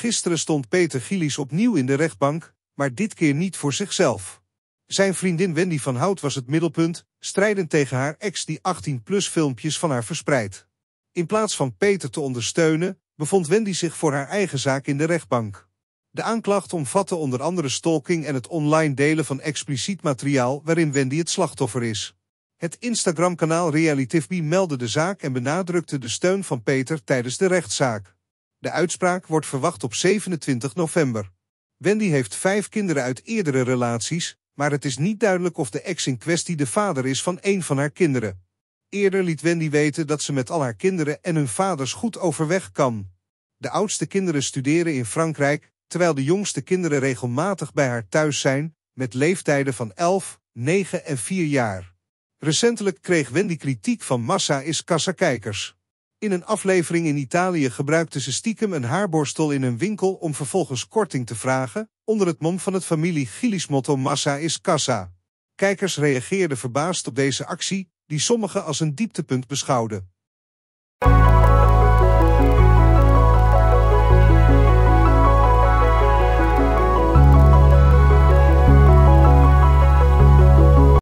Gisteren stond Peter Gillies opnieuw in de rechtbank, maar dit keer niet voor zichzelf. Zijn vriendin Wendy van Hout was het middelpunt, strijdend tegen haar ex die 18-plus filmpjes van haar verspreidt. In plaats van Peter te ondersteunen, bevond Wendy zich voor haar eigen zaak in de rechtbank. De aanklacht omvatte onder andere stalking en het online delen van expliciet materiaal waarin Wendy het slachtoffer is. Het Instagram-kanaal RealityFB meldde de zaak en benadrukte de steun van Peter tijdens de rechtszaak. De uitspraak wordt verwacht op 27 november. Wendy heeft vijf kinderen uit eerdere relaties, maar het is niet duidelijk of de ex in kwestie de vader is van een van haar kinderen. Eerder liet Wendy weten dat ze met al haar kinderen en hun vaders goed overweg kan. De oudste kinderen studeren in Frankrijk, terwijl de jongste kinderen regelmatig bij haar thuis zijn, met leeftijden van 11, 9 en 4 jaar. Recentelijk kreeg Wendy kritiek van massa is kassa-kijkers. In een aflevering in Italië gebruikte ze stiekem een haarborstel in een winkel om vervolgens korting te vragen, onder het mom van het familie Gilis motto Massa is Cassa. Kijkers reageerden verbaasd op deze actie, die sommigen als een dieptepunt beschouwden.